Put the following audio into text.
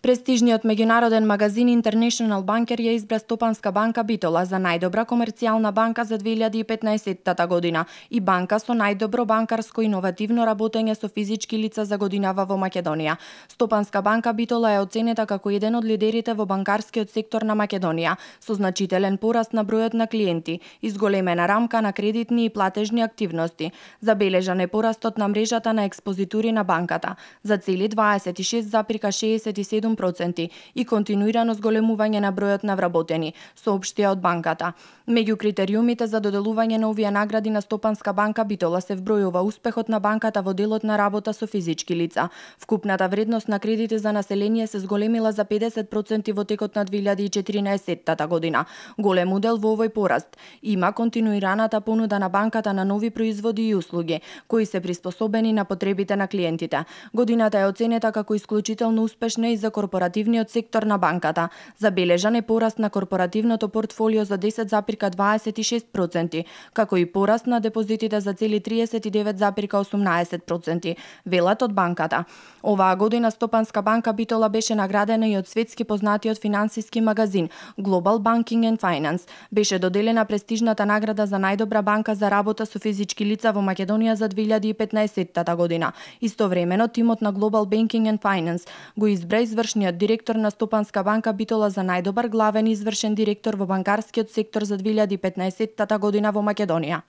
Престижниот меѓународен магазин International Banker ја избра Стопанска банка Битола за најдобра комерцијална банка за 2015 година и банка со најдобро банкарско иновативно работење со физички лица за годинава во Македонија. Стопанска банка Битола е оценета како еден од лидерите во банкарскиот сектор на Македонија, со значителен пораст на бројот на клиенти, изголемена рамка на кредитни и платежни активности, забележан е порастот на мрежата на експозитури на банката за цели 26,67 8% и континуирано зголемување на бројот на вработени, соопштија од банката. Меѓу критериумите за доделување на овие награди на Стопанска банка Битола се вбројува успехот на банката во делот на работа со физички лица. Вкупната вредност на кредите за население се зголемила за 50% во текот на 2014 година. Голем удел во овој пораст има континуираната понуда на банката на нови производи и услуги, кои се приспособени на потребите на клиентите. Годината е оценета како исклучително успешна и за корпоративниот сектор на банката. Забележан е пораст на корпоративното портфолио за 10,26%, како и пораст на депозитите за цели 39,18%, велат од банката. Оваа година Стопанска банка Битола беше наградена и од светски познатиот финансиски магазин Global Banking and Finance. Беше доделена престижната награда за најдобра банка за работа со физички лица во Македонија за 2015 година. Истовремено, тимот на Global Banking and Finance го избра изврш тогашниот директор на Стопанска банка битола за најдобар главен извршен директор во банкарскиот сектор за 2015 година во Македонија.